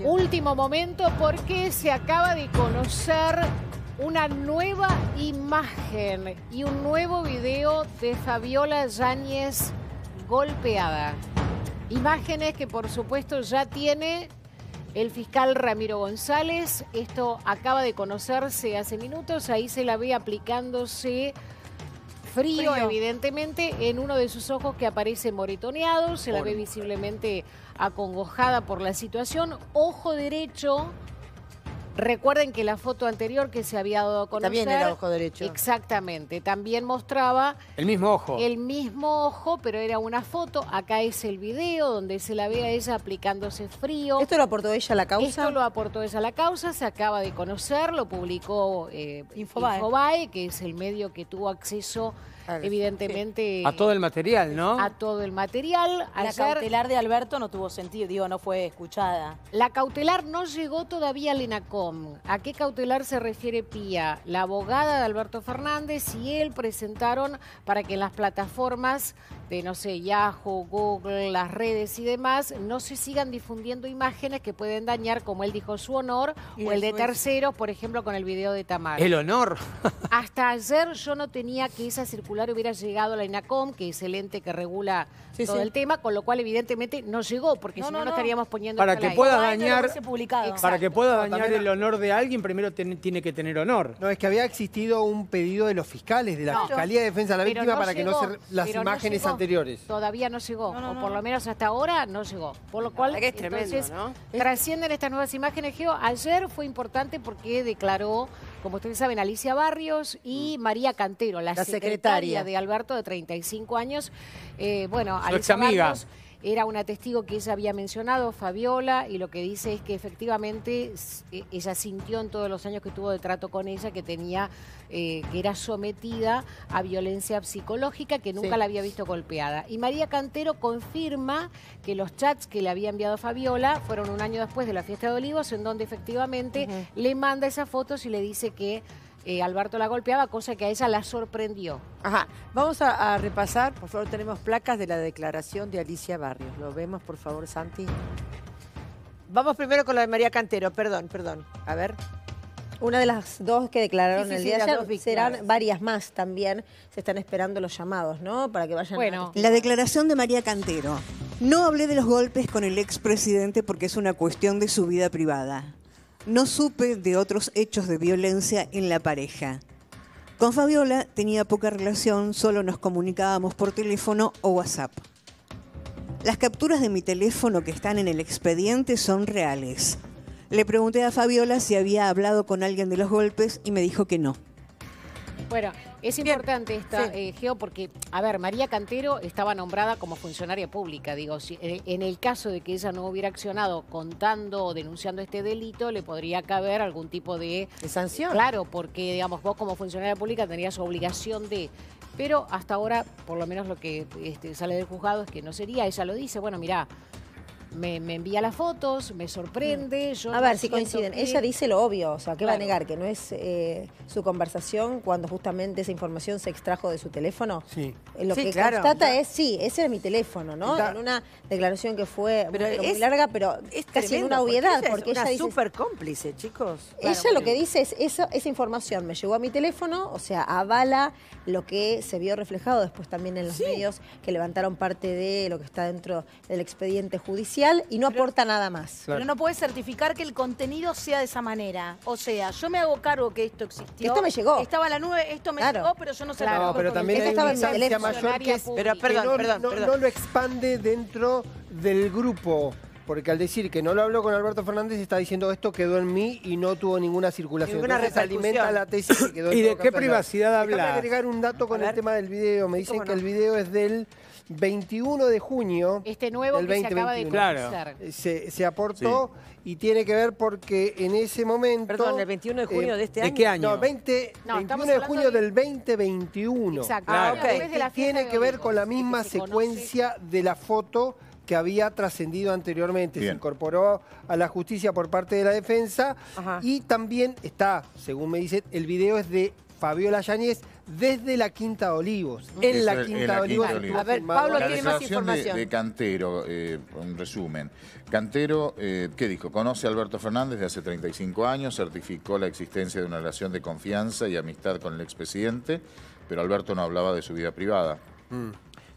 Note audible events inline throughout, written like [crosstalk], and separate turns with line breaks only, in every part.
Último momento porque se acaba de conocer una nueva imagen y un nuevo video de Fabiola Yáñez golpeada. Imágenes que por supuesto ya tiene el fiscal Ramiro González. Esto acaba de conocerse hace minutos, ahí se la ve aplicándose frío, evidentemente, en uno de sus ojos que aparece moretoneado, se la ve visiblemente acongojada por la situación. Ojo derecho, Recuerden que la foto anterior que se había dado a conocer... También era ojo derecho. Exactamente, también mostraba...
El mismo ojo. El
mismo ojo, pero era una foto. Acá es el video donde se la ve a ella aplicándose frío. ¿Esto lo aportó ella a la causa? Esto lo aportó ella a la causa, se acaba de conocer, lo publicó eh, Infobae. que es el medio que tuvo acceso evidentemente. A todo
el material, ¿no? A
todo el material. La cautelar de Alberto no tuvo sentido, digo, no fue escuchada.
La cautelar no llegó todavía a Linacom ¿A qué cautelar se refiere Pía? La abogada de Alberto Fernández y él presentaron para que las plataformas no sé, Yahoo, Google, las redes y demás, no se sigan difundiendo imágenes que pueden dañar, como él dijo, su honor o el de terceros, por ejemplo, con el video de Tamara El honor. [laughs] Hasta ayer yo no tenía que esa circular hubiera llegado a la INACOM, que es el ente que regula todo el tema, con lo cual evidentemente no llegó, porque no, si no, no, estaríamos poniendo... Para que, pueda dañar, para que pueda dañar
el honor de alguien, primero tiene que tener honor. No, es que había existido un pedido de los fiscales, de la Fiscalía de Defensa de la Víctima, para que no se, las imágenes
Todavía no llegó, o por lo menos hasta ahora no llegó. Por lo cual, trascienden estas nuevas imágenes. Geo, ayer fue importante porque declaró, como ustedes saben, Alicia Barrios y mm. María Cantero, la, secretaria. de Alberto de 35 años. Eh, bueno, Alicia ex era una testigo que ella había mencionado, Fabiola, y lo que dice es que efectivamente e, ella sintió en todos los años que tuvo de trato con ella que tenía, eh, que era sometida a violencia psicológica, que nunca la había visto golpeada. Y María Cantero confirma que los chats que le había enviado Fabiola fueron un año después de la fiesta de Olivos, en donde efectivamente le manda esas fotos y le dice que eh, Alberto la golpeaba, cosa que a ella la sorprendió. Ajá, vamos a, repasar, por favor, tenemos placas de la declaración de Alicia Barrios. Lo vemos, por favor, Santi. Vamos primero con la de María Cantero, perdón, perdón. A ver.
Una de las dos que declararon el día de ayer, serán varias más también. Se están esperando los llamados, ¿no? Para que vayan. Bueno.
La declaración de María Cantero. No hablé de los golpes con el expresidente porque es una cuestión de su vida privada no supe de otros hechos de violencia en la pareja. Con Fabiola tenía poca relación, solo nos comunicábamos por teléfono o WhatsApp. Las capturas de mi teléfono que están en el expediente son reales. Le pregunté a Fabiola si había hablado con alguien de los golpes y me dijo que no.
Bueno, es importante esta, eh, Geo, porque, a ver, María Cantero estaba nombrada como funcionaria pública. Digo, si, eh, en el caso de que ella no hubiera accionado contando o denunciando este delito, le podría caber algún tipo de... De sanción. Claro, porque, digamos, vos como funcionaria pública tenías obligación de... Pero hasta ahora, por lo menos lo que este, sale del juzgado es que no sería, ella lo dice, bueno, mirá, me, envía las fotos, me sorprende.
Mm. a ver, si coinciden. Ella dice lo obvio, o sea, ¿qué va a negar? Que no es eh, su conversación cuando justamente esa información se extrajo de su teléfono. Sí. Eh, lo que constata es, sí, ese era mi teléfono, ¿no? En una declaración que fue muy, larga, pero es casi en una obviedad. Porque ella, es súper
cómplice, chicos. ella lo
que dice es, esa, información me llegó a mi teléfono, o sea, avala lo que se vio reflejado después también en los medios que levantaron parte de lo que está dentro del expediente judicial y no aporta nada más. Pero no puedes
certificar que el contenido sea de esa manera. O sea, yo me hago cargo que esto existió. Esto me llegó. Estaba la nube, esto me llegó, pero yo no sé la pero también hay una instancia mayor que, es, pero, perdón, no,
lo expande dentro del grupo. Porque al decir que no lo habló con Alberto Fernández, está diciendo esto quedó en mí y no tuvo ninguna circulación. Entonces, alimenta la tesis que quedó ¿Y de qué privacidad habla? agregar un dato con el tema del video. Me dicen que el video es del 21 de junio. Este nuevo del que se acaba de Se, aportó y tiene que ver porque en ese momento. Perdón, el 21 de junio eh, de este año. ¿De qué año? No, 20, 21 de junio del 2021. Exacto. Ah, tiene que ver con la este misma secuencia de la foto que había trascendido anteriormente. Se incorporó a la justicia por parte de la defensa y también está, según me dicen, el video es de Fabiola Yáñez desde la Quinta de Olivos. En la Quinta de Olivos. A ver, Pablo tiene más información. De, de
Cantero, eh, un resumen. Cantero, eh, ¿qué dijo? Conoce a Alberto Fernández de hace 35 años, certificó la existencia de una relación de confianza y amistad con el expresidente, pero Alberto no hablaba de su vida privada. Mm.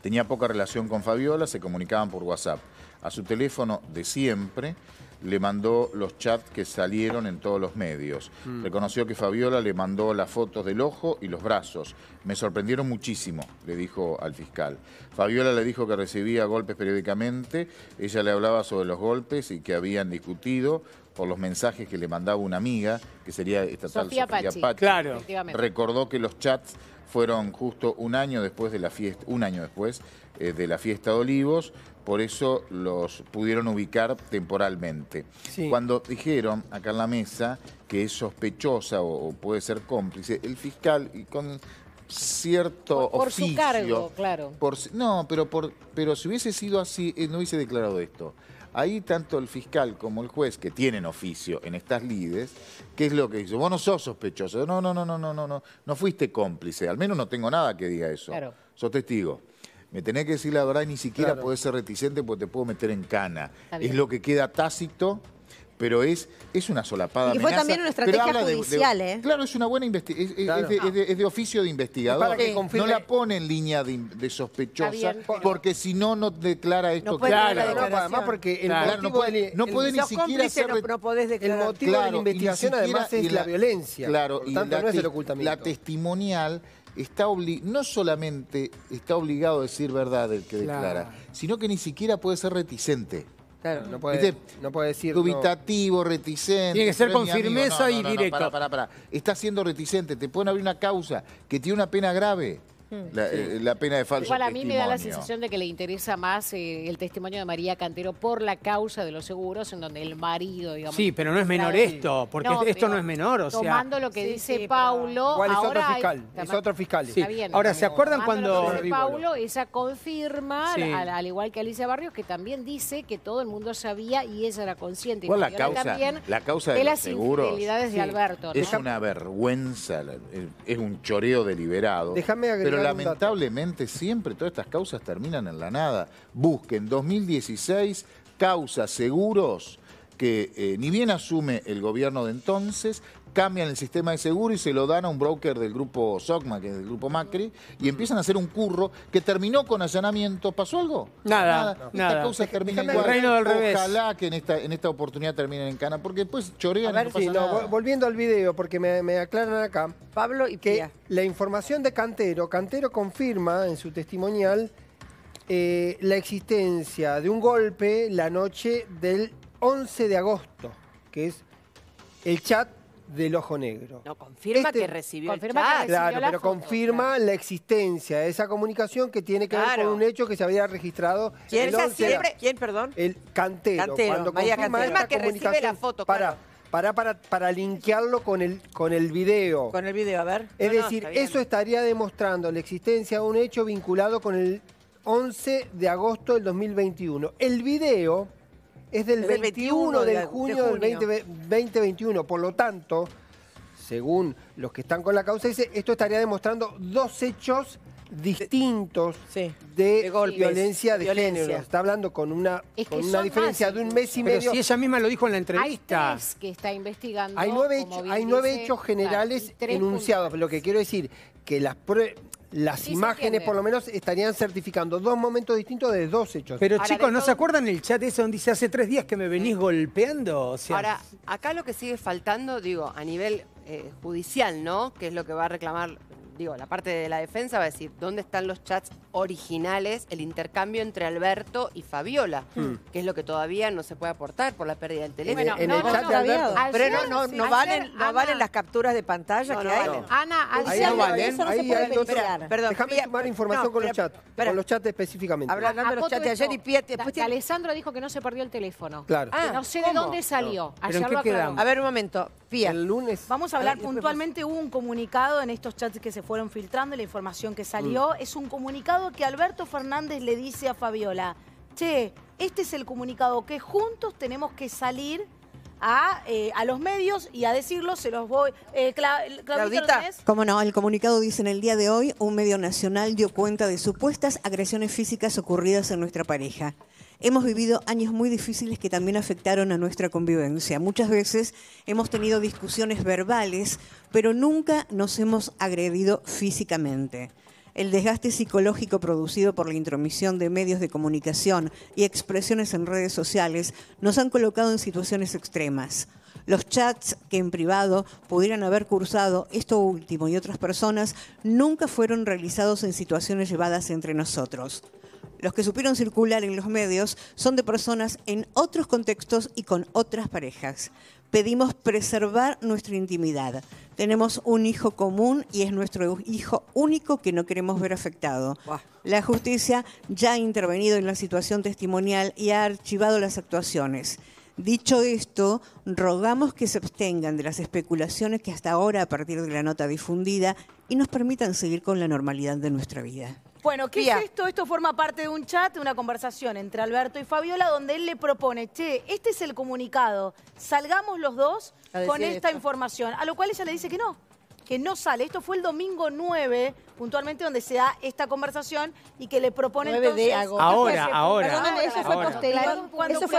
Tenía poca relación con Fabiola, se comunicaban por WhatsApp. A su teléfono de siempre le mandó los chats que salieron en todos los medios. Mm. Reconoció que Fabiola le mandó las fotos del ojo y los brazos. Me sorprendieron muchísimo, le dijo al fiscal. Fabiola le dijo que recibía golpes periódicamente, ella le hablaba sobre los golpes y que habían discutido por los mensajes que le mandaba una amiga, que sería esta Sofía, Sofía Claro. Recordó que los chats fueron justo un año después de la fiesta, un año después eh, de la fiesta de Olivos, por eso los pudieron ubicar temporalmente. Cuando dijeron acá en la mesa que es sospechosa o, puede ser cómplice, el fiscal y con cierto por, por su cargo, claro. no, pero, por, pero si hubiese sido así, eh, no hubiese declarado esto. Ahí tanto el fiscal como el juez, que tienen oficio en estas lides, ¿qué es lo que hizo? Vos no sos sospechoso. No, no, no, no, no, no, no. No fuiste cómplice. Al menos no tengo nada que diga eso. Claro. Sos testigo me tenés que decir la verdad y ni siquiera puedes ser reticente porque te puedo meter en cana. Es lo que queda tácito pero es, es una solapada. Y fue también una estrategia judicial, ¿eh? Claro, es una buena investigación. Es, de oficio de investigador. que No la pone en línea de, sospechosa, porque si no, no declara esto. No puede claro, además, porque el motivo no puede, ni siquiera No,
El motivo de la investigación, además, es la, violencia. Claro, y
la, testimonial está no solamente está obligado a decir verdad el que declara, sino que ni siquiera puede ser reticente.
Claro. No, puede,
decir. Dubitativo, reticente. Tiene que ser con firmeza y directo. Pará, Está siendo reticente. Te pueden abrir una causa que tiene una pena grave. La, eh, la, pena de falso Igual a mí me da la sensación de
que le interesa más eh, el testimonio de María Cantero por la causa de los seguros, en donde el marido, digamos... Sí,
pero no es menor esto, porque esto no es menor, o sea... Tomando
lo que dice Paulo... es otro fiscal, es otro fiscal. Está bien, ahora, ¿se acuerdan cuando...? Paulo, esa confirma, al, igual que Alicia Barrios, que también dice que todo el mundo sabía y ella era consciente. ¿Cuál la causa? la causa de, los las seguros. de Alberto. Es
una vergüenza, es un choreo deliberado. Déjame agregar lamentablemente siempre todas estas causas terminan en la nada. Busquen 2016 causas seguros que eh, ni bien asume el gobierno de entonces, cambian el sistema de seguro y se lo dan a un broker del grupo Sogma, que es del grupo Macri, y empiezan a hacer un curro que terminó con allanamiento. ¿Pasó algo? Nada, nada. Esta El reino del revés. Ojalá que en esta, en esta oportunidad terminen en cana, porque después chorean
volviendo al video, porque me, aclaran acá. Pablo y que la información de Cantero, Cantero confirma en su testimonial eh, la existencia de un golpe la noche del 11 de agosto, que es el chat del ojo negro. No, confirma este que recibió confirma Que claro, pero confirma la existencia de esa comunicación que tiene que ver con un hecho que se había registrado. ¿Quién, el 11, siempre, ¿quién perdón? El cantero. cuando confirma que recibe la foto, para, para, para, linkearlo con el, con el video.
Con el video, a ver. Es decir, eso
estaría demostrando la existencia de un hecho vinculado con el 11 de agosto del 2021. El video es del, 21, de, junio, del 2021. Por lo tanto, según los que están con la causa, dice, esto estaría demostrando dos hechos distintos de, violencia de género. Está hablando con una, una diferencia de un mes y pero medio. si ella
misma lo dijo en la
entrevista. Hay
que está investigando. Hay nueve, hay nueve hechos generales enunciados.
Lo que quiero decir, que las pruebas las imágenes por lo menos estarían certificando dos momentos
distintos de dos hechos. Pero chicos, ¿no se acuerdan el chat ese donde dice hace tres días que me venís eh. golpeando?
Ahora,
acá lo que sigue faltando, digo, a nivel eh, judicial, ¿no? Que es lo que va a reclamar digo, la parte de la defensa va a decir, ¿dónde están los chats originales, el intercambio entre Alberto y Fabiola? Mm. Que es lo que todavía no se puede aportar por la pérdida del teléfono. no,
no, Pero no, valen, no valen las capturas de pantalla que hay. Ana, al ahí no ahí, se puede Perdón. Déjame sumar información con los chats. Con los chats específicamente. Hablando
de los chats de ayer y Piete. Alessandro dijo que no se perdió el teléfono. Claro. Ah, no sé de dónde salió. A ver, un momento lunes. Vamos a hablar puntualmente,
hubo un comunicado en estos chats que se fueron filtrando, la información que salió. Mm. Es un comunicado que Alberto Fernández le dice a Fabiola, che, este es el comunicado que juntos tenemos que salir a, eh, a, los medios y a decirlo, se los voy. Eh, Cla Claudita, Cómo
no, el comunicado dice en el día de hoy, un medio nacional dio cuenta de supuestas agresiones físicas ocurridas en nuestra pareja hemos vivido años muy difíciles que también afectaron a nuestra convivencia. Muchas veces hemos tenido discusiones verbales, pero nunca nos hemos agredido físicamente. El desgaste psicológico producido por la intromisión de medios de comunicación y expresiones en redes sociales nos han colocado en situaciones extremas. Los chats que en privado pudieran haber cursado esto último y otras personas nunca fueron realizados en situaciones llevadas entre nosotros. Los que supieron circular en los medios son de personas en otros contextos y con otras parejas. Pedimos preservar nuestra intimidad. Tenemos un hijo común y es nuestro hijo único que no queremos ver afectado. La justicia ya ha intervenido en la situación testimonial y ha archivado las actuaciones. Dicho esto, rogamos que se abstengan de las especulaciones que hasta ahora a partir de la nota difundida y nos permitan seguir con la normalidad de nuestra vida.
Bueno, ¿qué es esto? Esto forma parte de un chat, una conversación entre Alberto y Fabiola, donde él le propone, che, este es el comunicado, salgamos los dos con esta información, a lo cual ella le dice que no, que no sale. Esto fue el domingo 9, puntualmente, donde se da esta conversación y que le proponen... 9 de agosto.
Ahora, ahora. eso fue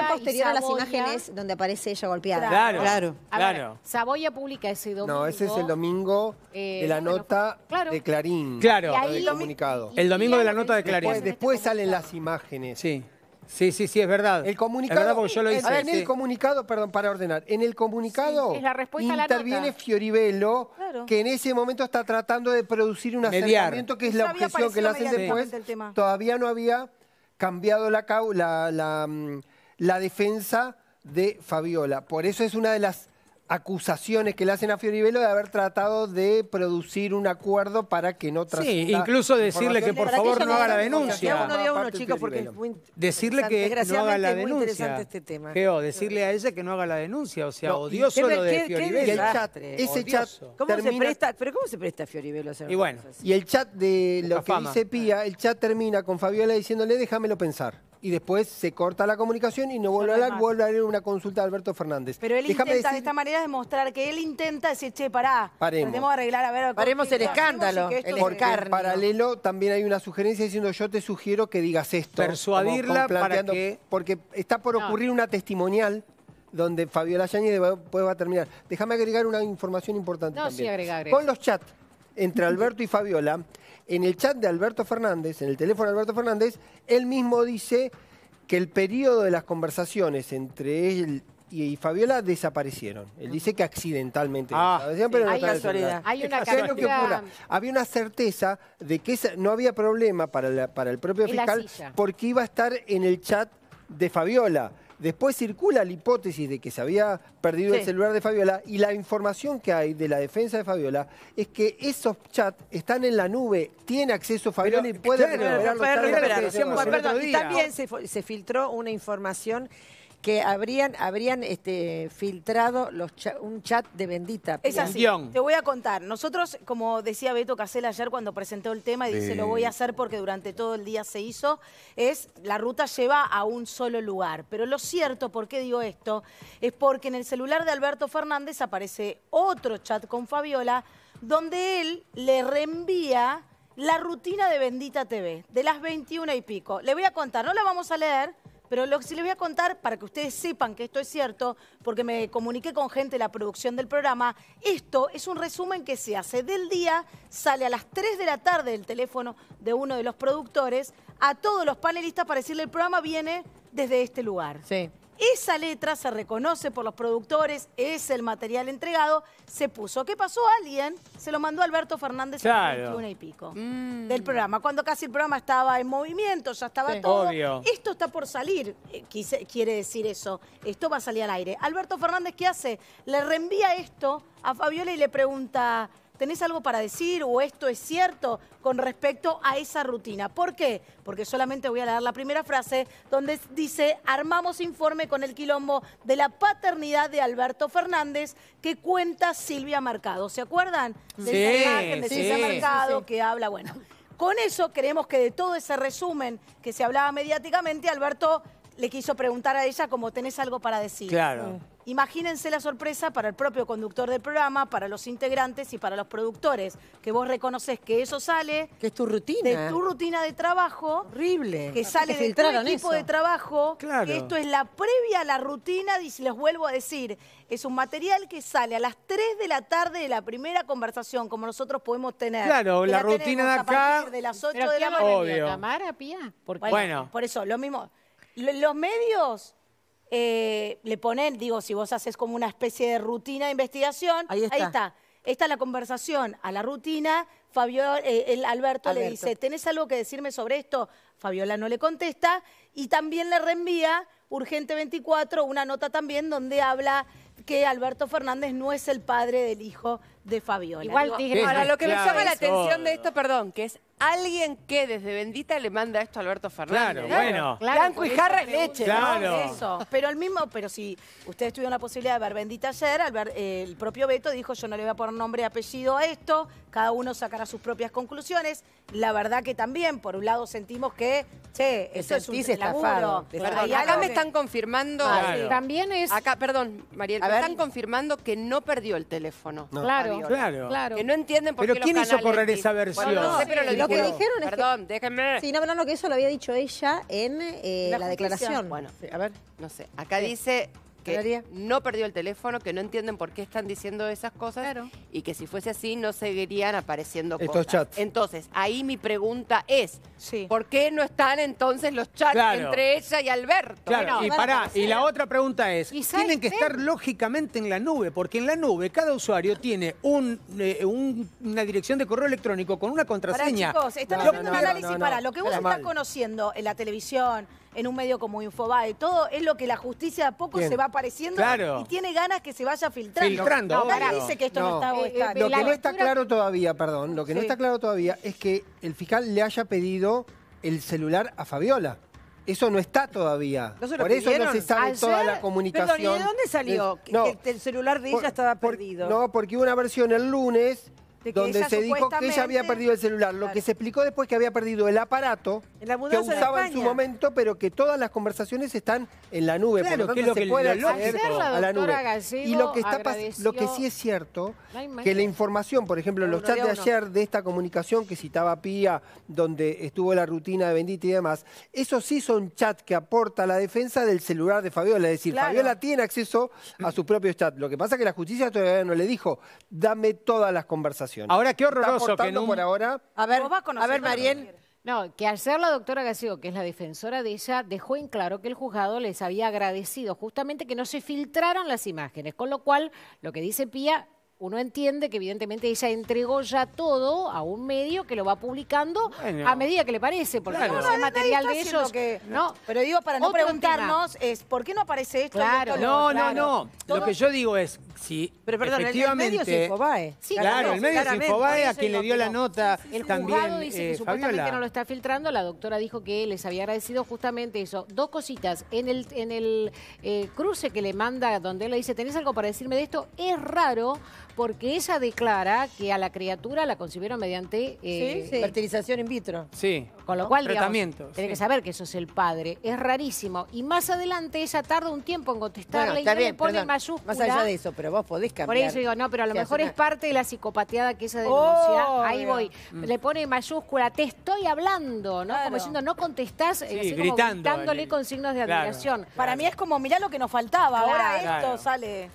posterior, a las imágenes donde aparece ella golpeada.
Claro, claro.
Saboya publica ese
domingo. No, ese es el
domingo eh, de la nota de Clarín. Claro. comunicado. el domingo de la nota de Clarín. después salen este las imágenes. Sí. Sí, sí, sí, es verdad. El comunicado. en el comunicado, perdón, para ordenar. En el comunicado interviene Fioribello, que en ese momento está tratando de producir un acercamiento que es la objeción que le hacen después. Todavía no había cambiado mm, la defensa de Fabiola. Por eso es una de las acusaciones que le hacen a Fioribelo de haber tratado de producir un acuerdo para que no Sí, incluso decirle que por favor no haga la denuncia. chicos, porque es muy
decirle que no haga la denuncia. interesante este tema. Geo, decirle a ella que no haga la denuncia, o sea, odioso lo de Fiorivelo el chat, ese chat ¿Cómo se presta, pero cómo se presta
Fioribelo Y bueno, y el
chat de lo que dice Pía, el chat termina con Fabiola diciéndole, "Déjamelo pensar." y después se corta la comunicación y no vuelve a hablar, vuelve a leer una consulta de Alberto Fernández. Pero él intenta de
esta manera demostrar que él intenta decir, che, pará, Paremos. arreglar, a ver... Paremos el
escándalo, el en paralelo también hay una sugerencia diciendo, yo te sugiero que digas esto. Persuadirla para que... Porque está por ocurrir una testimonial donde Fabiola Yáñez va a terminar. Déjame agregar una información importante no, Sí, Con los chats entre Alberto y Fabiola, en el chat de Alberto Fernández, en el teléfono de Alberto Fernández, él mismo dice que el periodo de las conversaciones entre él y, Fabiola desaparecieron. Él dice que accidentalmente. Ah, pero no hay, casualidad. hay una casualidad. Había una certeza de que no había problema para, para el propio fiscal porque iba a estar en el chat de Fabiola. Después circula la hipótesis de que se había perdido el celular de Fabiola y la información que hay de la defensa de Fabiola es que esos chats están en la nube, tiene acceso Fabiola y puede recuperar también
se filtró una información
que habrían, habrían
este, filtrado los un chat de Bendita. Es así, te voy a contar. Nosotros, como decía Beto Casel ayer cuando presentó el tema, y dice lo voy a hacer porque durante todo el día se hizo, es la ruta lleva a un solo lugar. Pero lo cierto, ¿por qué digo esto? Es porque en el celular de Alberto Fernández aparece otro chat con Fabiola donde él le reenvía la rutina de Bendita TV, de las 21 y pico. Le voy a contar, no la vamos a leer, pero lo que sí les voy a contar, para que ustedes sepan que esto es cierto, porque me comuniqué con gente de la producción del programa, esto es un resumen que se hace del día, sale a las 3 de la tarde el teléfono de uno de los productores, a todos los panelistas para decirle el programa viene desde este lugar. Sí. Esa letra se reconoce por los productores, es el material entregado, se puso. ¿Qué pasó? Alguien se lo mandó Alberto Fernández en y pico mm. del programa, cuando casi el programa estaba en movimiento, ya estaba todo. Esto está por salir, eh, quiere decir eso, esto va a salir al aire. Alberto Fernández, ¿qué hace? Le reenvía esto a Fabiola y le pregunta, ¿Tenés algo para decir o esto es cierto con respecto a esa rutina? ¿Por qué? Porque solamente voy a leer la primera frase donde dice, armamos informe con el quilombo de la paternidad de Alberto Fernández que cuenta Silvia Marcado. ¿Se acuerdan? De sí, de Silvia Mercado que habla, bueno. Con eso creemos que de todo ese resumen que se hablaba mediáticamente, Alberto le quiso preguntar a ella como tenés algo para decir. Claro. Mm. Imagínense la sorpresa para el propio conductor del programa, para los integrantes y para los productores, que vos reconoces que eso sale... Que es tu rutina. De tu rutina de trabajo. Horrible. Que sale de tu equipo de trabajo. Claro. Que esto es la previa a la rutina, y les vuelvo a decir, es un material que sale a las 3 de la tarde de la primera conversación, como nosotros podemos tener. Claro, la, rutina de acá... de las 8 de la mañana. Obvio. ¿La cámara, Pía? bueno. Por eso, lo mismo... Los medios eh, le ponen, digo, si vos haces como una especie de rutina de investigación, ahí está. está. Esta es la conversación a la rutina. Fabio, eh, el Alberto, Alberto, le dice, ¿tenés algo que decirme sobre esto? Fabiola no le contesta y también le reenvía Urgente 24 una nota también donde habla que Alberto Fernández no es el padre del hijo de Fabiola. Igual Ahora, lo que me llama
la atención de
esto, perdón, que es alguien que desde Bendita le manda esto a Alberto Fernández. Claro, bueno. Blanco y jarra leche. Claro. Pero el mismo, pero si ustedes tuvieron la posibilidad de ver Bendita ayer, eh, el propio Beto dijo, yo no le voy a poner nombre y apellido a esto, cada uno sacará sus propias conclusiones. La verdad que también, por un lado, sentimos que, che, eso es un laburo. Y acá me están confirmando... También es... Acá, perdón, Mariel,
me están confirmando que no perdió el teléfono. Claro. Claro.
Que no entienden por qué ¿Pero quién hizo correr esa versión? Bueno, no sé, pero lo, que dijeron es Perdón, déjenme. Sí, no, no, no, que eso lo había dicho ella en eh, la, declaración. Bueno, sí, a ver, no sé. Acá dice que no perdió el
teléfono, que no entienden por qué están diciendo esas cosas y que si fuese así no seguirían apareciendo Estos cosas. chats. Entonces, ahí mi pregunta es, ¿por qué no están entonces los chats entre ella y Alberto? y pará,
y la otra pregunta es, tienen que estar lógicamente en la nube, porque en la nube cada usuario tiene eh, una dirección de correo electrónico con una contraseña. chicos, haciendo un análisis para lo que vos estás
conociendo en la televisión, en un medio como Infobae. Todo es lo que la justicia a poco se va apareciendo y tiene ganas que se vaya filtrando. dice que esto no, está eh, eh, Lo que no está
claro todavía, perdón, lo que no está claro todavía es que el fiscal le haya pedido el celular a Fabiola. Eso no está todavía. por eso no se sabe toda la comunicación. ¿y de dónde salió? que
el celular de ella estaba perdido. no,
porque hubo una versión el lunes donde se dijo que ella había perdido el celular. Lo que se explicó después que había perdido el aparato
que usaba en su momento,
pero que todas las conversaciones están en la nube. pero lo que puede acceder a la nube. y lo que, sí es cierto, que la información, por ejemplo, los chats de ayer de esta comunicación que citaba Pía, donde estuvo la rutina de Bendita y demás, eso sí son chats que aporta la defensa del celular de Fabiola. Es decir, Fabiola tiene acceso a su propio chat. Lo que pasa es que la justicia todavía no le dijo, dame todas las conversaciones. Ahora, qué horroroso que no por ahora... A ver,
a, ver, Mariel... No, que al ser la doctora Gaseo, que es la defensora de ella, dejó en claro que el juzgado les había agradecido justamente que no se filtraron las imágenes, con lo cual lo que dice Pía uno entiende que evidentemente ella entregó ya todo a un medio que lo va publicando a medida que le parece, porque claro. material de ellos.
no, pero digo, para no preguntarnos es por qué no aparece esto.
Claro, no, no, no. Lo que
yo digo es, Sí, pero perdón, efectivamente, el medio es Infobae. Sí, claro, el medio es Infobae, a quien le dio la nota El también, juzgado dice eh, que supuestamente no lo
está filtrando, la doctora dijo que les había agradecido justamente eso. Dos cositas, en el, en el eh, cruce que le manda, donde él le dice, ¿tenés algo para decirme de esto? Es raro porque ella declara que a la criatura la concibieron mediante eh, fertilización in vitro. Sí. Con lo cual, tiene que saber que eso es el padre. Es rarísimo. Y más adelante ella tarda un tiempo en contestarle y le pone mayúscula. Más allá de eso,
pero vos podés cambiar. Por eso digo,
no, pero a lo mejor es parte de la psicopateada que esa denuncia. Ahí voy. Mm. Le pone mayúscula, te estoy hablando, ¿no? Como diciendo, no contestás, eh, así como gritándole con signos de admiración.
Para mí es como, mirá lo que nos faltaba,
ahora esto
sale...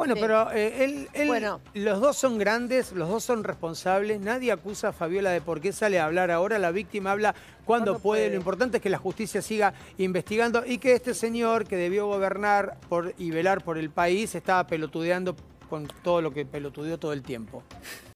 Bueno, pero
eh, él, los dos son grandes, los dos son responsables. Nadie acusa a Fabiola de por qué sale a hablar ahora. La víctima habla cuando puede. Lo importante es que la justicia siga investigando y que este señor que debió gobernar por, y velar por el país estaba pelotudeando con todo lo que pelotudeó todo el tiempo.